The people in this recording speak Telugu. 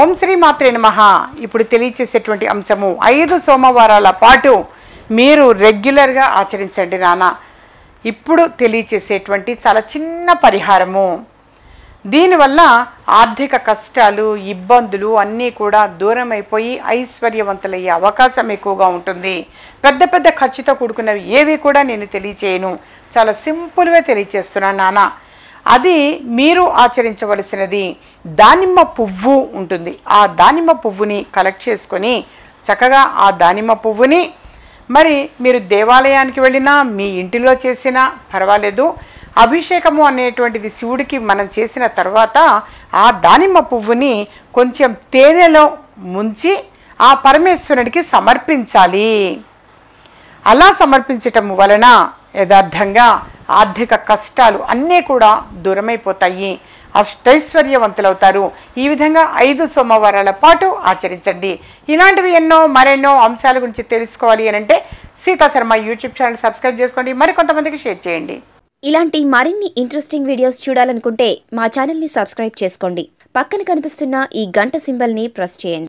ఓం శ్రీ మాత్రే నమ ఇప్పుడు తెలియచేసేటువంటి అంశము ఐదు సోమవారాల పాటు మీరు రెగ్యులర్గా ఆచరించండి నాన్న ఇప్పుడు తెలియచేసేటువంటి చాలా చిన్న పరిహారము దీనివల్ల ఆర్థిక కష్టాలు ఇబ్బందులు అన్నీ కూడా దూరం అయిపోయి ఐశ్వర్యవంతులయ్యే అవకాశం ఎక్కువగా ఉంటుంది పెద్ద పెద్ద ఖర్చుతో కూడుకున్నవి ఏవి కూడా నేను తెలియచేయను చాలా సింపుల్గా తెలియచేస్తున్నాను నాన్న అది మీరు ఆచరించవలసినది దానిమ్మ పువ్వు ఉంటుంది ఆ దానిమ్మ పువ్వుని కలెక్ట్ చేసుకొని చక్కగా ఆ దానిమ్మ పువ్వుని మరి మీరు దేవాలయానికి వెళ్ళినా మీ ఇంటిలో చేసినా పర్వాలేదు అభిషేకము అనేటువంటిది శివుడికి మనం చేసిన తర్వాత ఆ దానిమ్మ పువ్వుని కొంచెం తేనెలో ముంచి ఆ పరమేశ్వరుడికి సమర్పించాలి అలా సమర్పించటం వలన యథార్థంగా ఆర్థిక కష్టాలు అన్నీ కూడా దూరమైపోతాయి అష్టైశ్వర్యవంతులవుతారు ఈ విధంగా ఐదు సోమవారాల పాటు ఆచరించండి ఇలాంటివి ఎన్నో మరెన్నో అంశాల గురించి తెలుసుకోవాలి అని అంటే Sita Sharma YouTube channel subscribe చేసుకోండి మరికొంతమందికి షేర్ చేయండి ఇలాంటి మరిన్ని ఇంట్రెస్టింగ్ వీడియోస్ చూడాలనుకుంటే మా ఛానల్ని సబ్స్క్రైబ్ చేసుకోండి పక్కన కనిపిస్తున్న ఈ గంట సింబల్ని ప్రెస్ చేయండి